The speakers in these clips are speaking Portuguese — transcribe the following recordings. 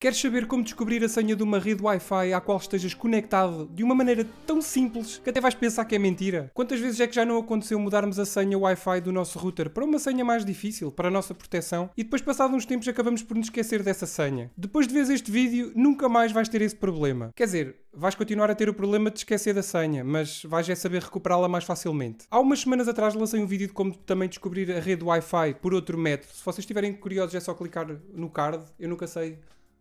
Queres saber como descobrir a senha de uma rede Wi-Fi à qual estejas conectado de uma maneira tão simples que até vais pensar que é mentira? Quantas vezes é que já não aconteceu mudarmos a senha Wi-Fi do nosso router para uma senha mais difícil, para a nossa proteção, e depois, passados uns tempos, acabamos por nos esquecer dessa senha? Depois de veres este vídeo, nunca mais vais ter esse problema. Quer dizer, vais continuar a ter o problema de esquecer da senha, mas vais é saber recuperá-la mais facilmente. Há umas semanas atrás lancei um vídeo de como também descobrir a rede Wi-Fi por outro método. Se vocês estiverem curiosos, é só clicar no card. Eu nunca sei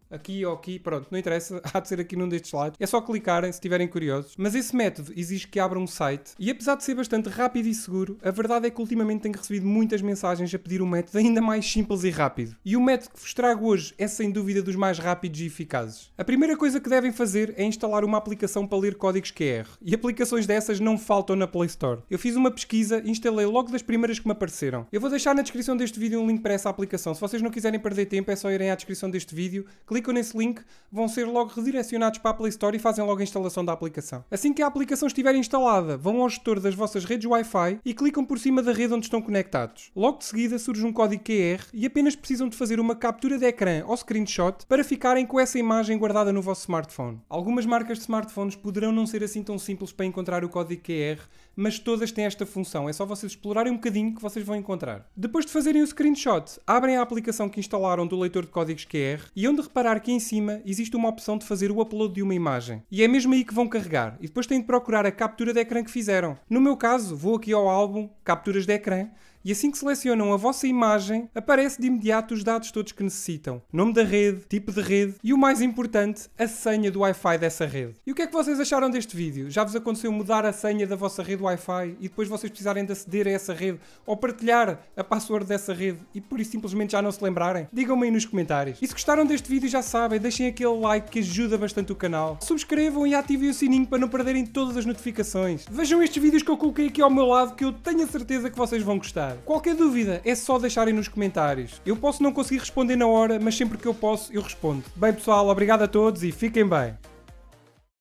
aqui ou aqui, pronto, não interessa, há de ser aqui num destes lados. É só clicarem se estiverem curiosos. Mas esse método exige que abram um site e apesar de ser bastante rápido e seguro, a verdade é que ultimamente tenho recebido muitas mensagens a pedir um método ainda mais simples e rápido. E o método que vos trago hoje é sem dúvida dos mais rápidos e eficazes. A primeira coisa que devem fazer é instalar uma aplicação para ler códigos QR. E aplicações dessas não faltam na Play Store. Eu fiz uma pesquisa e instalei logo das primeiras que me apareceram. Eu vou deixar na descrição deste vídeo um link para essa aplicação. Se vocês não quiserem perder tempo, é só irem à descrição deste vídeo, clicam nesse link vão ser logo redirecionados para a Play Store e fazem logo a instalação da aplicação. Assim que a aplicação estiver instalada, vão ao gestor das vossas redes Wi-Fi e clicam por cima da rede onde estão conectados. Logo de seguida surge um código QR e apenas precisam de fazer uma captura de ecrã ou screenshot para ficarem com essa imagem guardada no vosso smartphone. Algumas marcas de smartphones poderão não ser assim tão simples para encontrar o código QR, mas todas têm esta função. É só vocês explorarem um bocadinho que vocês vão encontrar. Depois de fazerem o screenshot, abrem a aplicação que instalaram do leitor de códigos QR e onde reparar reparar que em cima existe uma opção de fazer o upload de uma imagem. E é mesmo aí que vão carregar, e depois têm de procurar a captura de ecrã que fizeram. No meu caso, vou aqui ao álbum Capturas de Ecrã e assim que selecionam a vossa imagem, aparece de imediato os dados todos que necessitam. Nome da rede, tipo de rede e o mais importante, a senha do Wi-Fi dessa rede. E o que é que vocês acharam deste vídeo? Já vos aconteceu mudar a senha da vossa rede Wi-Fi e depois vocês precisarem de aceder a essa rede ou partilhar a password dessa rede e por isso simplesmente já não se lembrarem? Digam-me aí nos comentários. E se gostaram deste vídeo já sabem, deixem aquele like que ajuda bastante o canal. Subscrevam e ativem o sininho para não perderem todas as notificações. Vejam estes vídeos que eu coloquei aqui ao meu lado que eu tenho a certeza que vocês vão gostar. Qualquer dúvida é só deixarem nos comentários. Eu posso não conseguir responder na hora, mas sempre que eu posso, eu respondo. Bem, pessoal, obrigado a todos e fiquem bem.